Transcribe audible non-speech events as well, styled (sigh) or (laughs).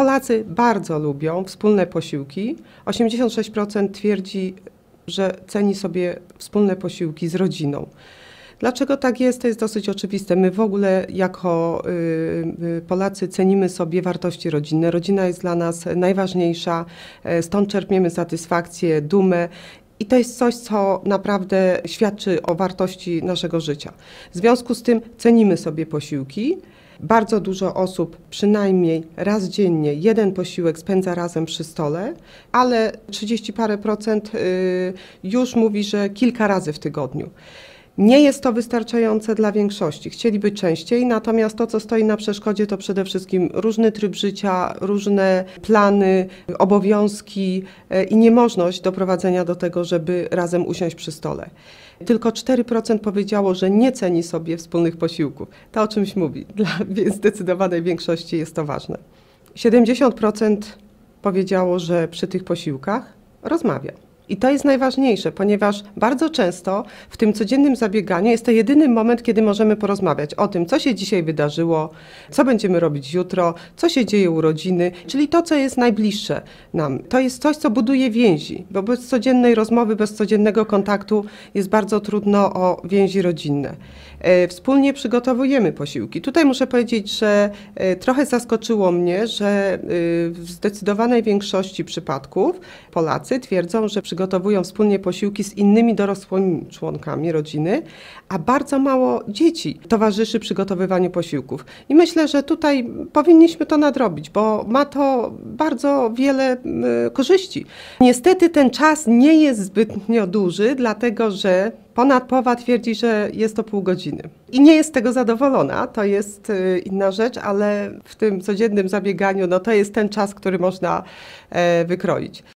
Polacy bardzo lubią wspólne posiłki. 86% twierdzi, że ceni sobie wspólne posiłki z rodziną. Dlaczego tak jest? To jest dosyć oczywiste. My w ogóle jako y, y, Polacy cenimy sobie wartości rodzinne. Rodzina jest dla nas najważniejsza, e, stąd czerpiemy satysfakcję, dumę i to jest coś, co naprawdę świadczy o wartości naszego życia. W związku z tym cenimy sobie posiłki. Bardzo dużo osób przynajmniej raz dziennie jeden posiłek spędza razem przy stole, ale 30 parę procent y, już mówi, że kilka razy w tygodniu. Nie jest to wystarczające dla większości. Chcieliby częściej, natomiast to, co stoi na przeszkodzie, to przede wszystkim różny tryb życia, różne plany, obowiązki e, i niemożność doprowadzenia do tego, żeby razem usiąść przy stole. Tylko 4% powiedziało, że nie ceni sobie wspólnych posiłków. To o czymś mówi. (laughs) Dla zdecydowanej większości jest to ważne. 70% powiedziało, że przy tych posiłkach rozmawia. I to jest najważniejsze, ponieważ bardzo często w tym codziennym zabieganiu jest to jedyny moment, kiedy możemy porozmawiać o tym, co się dzisiaj wydarzyło, co będziemy robić jutro, co się dzieje u rodziny, czyli to, co jest najbliższe nam. To jest coś, co buduje więzi, bo bez codziennej rozmowy, bez codziennego kontaktu jest bardzo trudno o więzi rodzinne. E, wspólnie przygotowujemy posiłki. Tutaj muszę powiedzieć, że e, trochę zaskoczyło mnie, że e, w zdecydowanej większości przypadków Polacy twierdzą, że przygotowują przygotowują wspólnie posiłki z innymi dorosłymi członkami rodziny, a bardzo mało dzieci towarzyszy przygotowywaniu posiłków. I myślę, że tutaj powinniśmy to nadrobić, bo ma to bardzo wiele korzyści. Niestety ten czas nie jest zbytnio duży, dlatego że Ponad połowa twierdzi, że jest to pół godziny. I nie jest z tego zadowolona, to jest y, inna rzecz, ale w tym codziennym zabieganiu no to jest ten czas, który można e, wykroić.